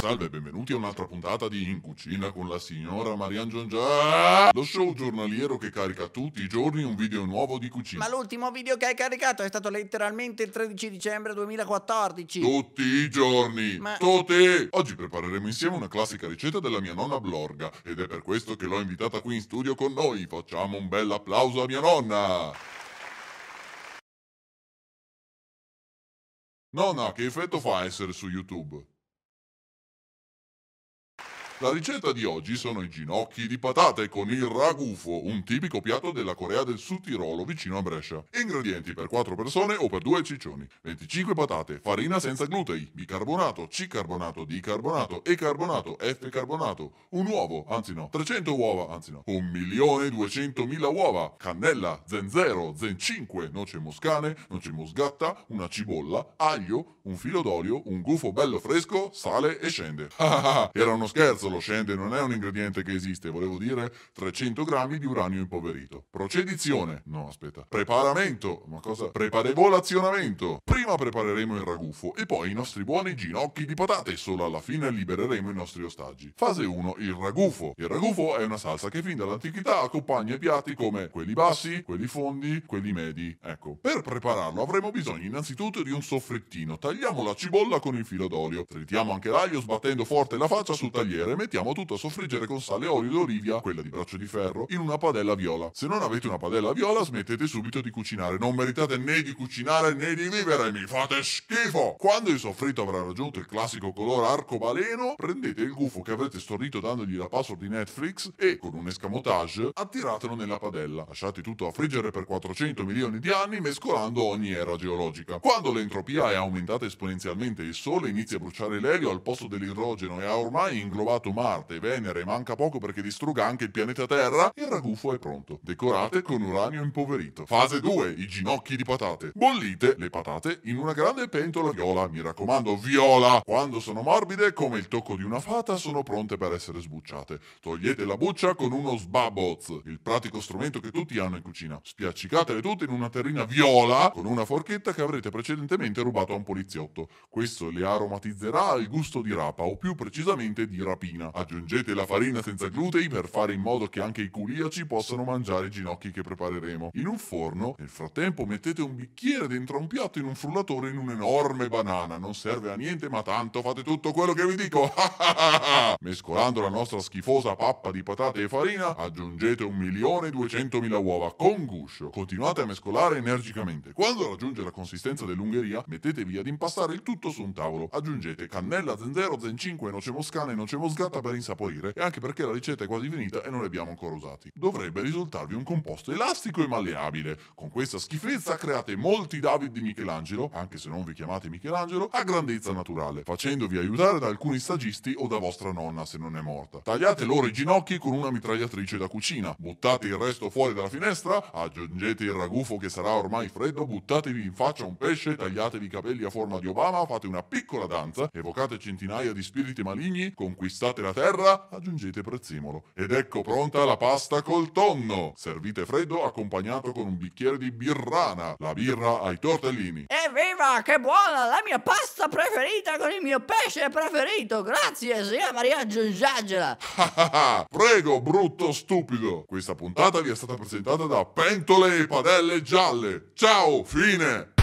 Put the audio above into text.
Salve e benvenuti a un'altra puntata di In Cucina con la signora Marianne Giangia, lo show giornaliero che carica tutti i giorni un video nuovo di cucina. Ma l'ultimo video che hai caricato è stato letteralmente il 13 dicembre 2014. Tutti i giorni, Ma... tutti! Oggi prepareremo insieme una classica ricetta della mia nonna Blorga ed è per questo che l'ho invitata qui in studio con noi. Facciamo un bel applauso a mia nonna! Nonna, che effetto fa essere su YouTube? La ricetta di oggi sono i ginocchi di patate con il ragufo, un tipico piatto della Corea del Sud Tirolo vicino a Brescia. Ingredienti per 4 persone o per 2 ciccioni. 25 patate, farina senza glutei, bicarbonato, C carbonato, D carbonato, E carbonato, F carbonato, un uovo, anzi no, 300 uova, anzi no, 1.200.000 uova, cannella, zenzero, zen 5, noce moscane, noce mosgatta, una cibolla, aglio, un filo d'olio, un gufo bello fresco, sale e scende. Ah, ah, ah, era uno scherzo! lo scende non è un ingrediente che esiste, volevo dire 300 grammi di uranio impoverito. Procedizione, no aspetta, preparamento, ma cosa? Preparevolazionamento. Prima prepareremo il ragufo e poi i nostri buoni ginocchi di patate, solo alla fine libereremo i nostri ostaggi. Fase 1, il ragufo. Il ragufo è una salsa che fin dall'antichità accompagna i piatti come quelli bassi, quelli fondi, quelli medi. Ecco, per prepararlo avremo bisogno innanzitutto di un soffrettino. Tagliamo la cibolla con il filo d'olio. Tritiamo anche l'aglio sbattendo forte la faccia sul tagliere mettiamo tutto a soffriggere con sale, olio d'oliva, quella di braccio di ferro, in una padella viola. Se non avete una padella viola, smettete subito di cucinare. Non meritate né di cucinare né di vivere, mi fate schifo! Quando il soffritto avrà raggiunto il classico colore arcobaleno, prendete il gufo che avrete stornito dandogli la password di Netflix e, con un escamotage, attiratelo nella padella. Lasciate tutto a friggere per 400 milioni di anni, mescolando ogni era geologica. Quando l'entropia è aumentata esponenzialmente, il Sole inizia a bruciare l'elio al posto dell'idrogeno e ha ormai inglobato Pluto, Marte Venere, manca poco perché distrugga anche il pianeta Terra, il ragufo è pronto. Decorate con uranio impoverito. Fase 2, i ginocchi di patate. Bollite le patate in una grande pentola viola, mi raccomando, viola! Quando sono morbide, come il tocco di una fata, sono pronte per essere sbucciate. Togliete la buccia con uno sbaboz, il pratico strumento che tutti hanno in cucina. Spiaccicatele tutte in una terrina viola con una forchetta che avrete precedentemente rubato a un poliziotto. Questo le aromatizzerà al gusto di rapa, o più precisamente di rapina farina. Aggiungete la farina senza glutei per fare in modo che anche i culiaci possano mangiare i ginocchi che prepareremo. In un forno, nel frattempo mettete un bicchiere dentro un piatto in un frullatore in un'enorme banana. Non serve a niente, ma tanto fate tutto quello che vi dico. Mescolando la nostra schifosa pappa di patate e farina, aggiungete 1.200.000 uova con guscio. Continuate a mescolare energicamente. Quando raggiunge la consistenza dell'Ungheria, mettetevi ad impastare il tutto su un tavolo. Aggiungete cannella, zenzero, zen 5, noce moscana e noce moscata zucchata per insaporire e anche perché la ricetta è quasi finita e non li abbiamo ancora usati. Dovrebbe risultarvi un composto elastico e malleabile. Con questa schifezza create molti David di Michelangelo, anche se non vi chiamate Michelangelo, a grandezza naturale, facendovi aiutare da alcuni stagisti o da vostra nonna se non è morta. Tagliate loro i ginocchi con una mitragliatrice da cucina, buttate il resto fuori dalla finestra, aggiungete il ragufo che sarà ormai freddo, buttatevi in faccia un pesce, tagliatevi i capelli a forma di Obama, fate una piccola danza, evocate centinaia di spiriti maligni, conquistate Sfruttate la terra, aggiungete prezzemolo. Ed ecco pronta la pasta col tonno. Servite freddo accompagnato con un bicchiere di birrana, la birra ai tortellini. Evviva, che buona! La mia pasta preferita con il mio pesce preferito! Grazie, sia Maria Giorgiangela! Ah, ah, ah. Prego, brutto stupido! Questa puntata vi è stata presentata da Pentole e Padelle Gialle. Ciao, fine!